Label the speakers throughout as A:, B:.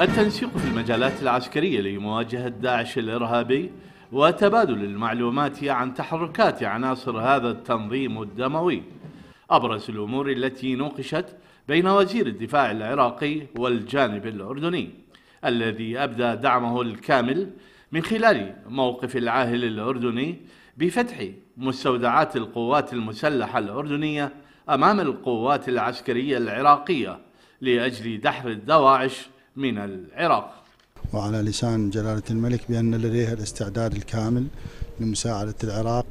A: التنسيق في المجالات العسكرية لمواجهة داعش الإرهابي وتبادل المعلومات عن تحركات عناصر هذا التنظيم الدموي أبرز الأمور التي نوقشت بين وزير الدفاع العراقي والجانب الأردني الذي أبدى دعمه الكامل من خلال موقف العاهل الأردني بفتح مستودعات القوات المسلحة الأردنية أمام القوات العسكرية العراقية لأجل دحر الدواعش من العراق
B: وعلى لسان جلالة الملك بأن لديها الاستعداد الكامل لمساعدة العراق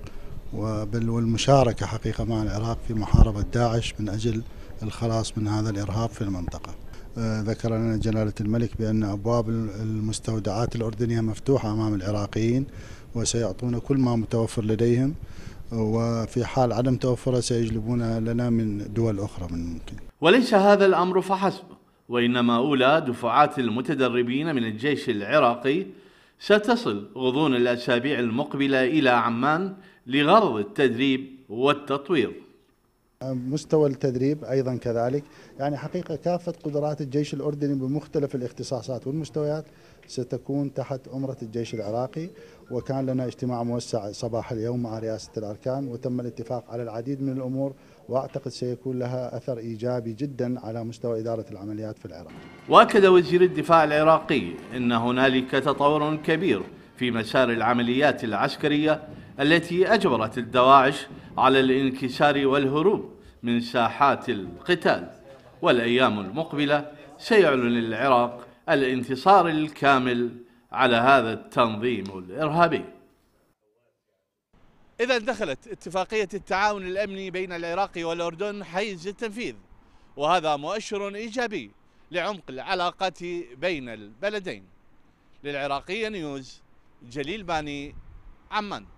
B: بل والمشاركة حقيقة مع العراق في محاربة داعش من أجل الخلاص من هذا الإرهاب في المنطقة آه، ذكر لنا جلالة الملك بأن أبواب المستودعات الأردنية مفتوحة أمام العراقيين وسيعطون كل ما متوفر لديهم وفي حال عدم توفرها سيجلبونها لنا من دول أخرى من ممكن
A: وليس هذا الأمر فحسب وإنما أولى دفعات المتدربين من الجيش العراقي ستصل غضون الأسابيع المقبلة إلى عمان لغرض التدريب والتطوير
B: مستوى التدريب ايضا كذلك يعني حقيقه كافه قدرات الجيش الاردني بمختلف الاختصاصات والمستويات ستكون تحت امره الجيش العراقي وكان لنا اجتماع موسع صباح اليوم مع رئاسه الاركان وتم الاتفاق على العديد من الامور واعتقد سيكون لها اثر ايجابي جدا على مستوى اداره العمليات في العراق.
A: واكد وزير الدفاع العراقي ان هنالك تطور كبير في مسار العمليات العسكريه التي أجبرت الدواعش على الانكسار والهروب من ساحات القتال والأيام المقبلة سيعلن العراق الانتصار الكامل على هذا التنظيم الإرهابي إذا دخلت اتفاقية التعاون الأمني بين العراق والأردن حيز التنفيذ وهذا مؤشر إيجابي لعمق العلاقات بين البلدين للعراقية نيوز جليل باني عمان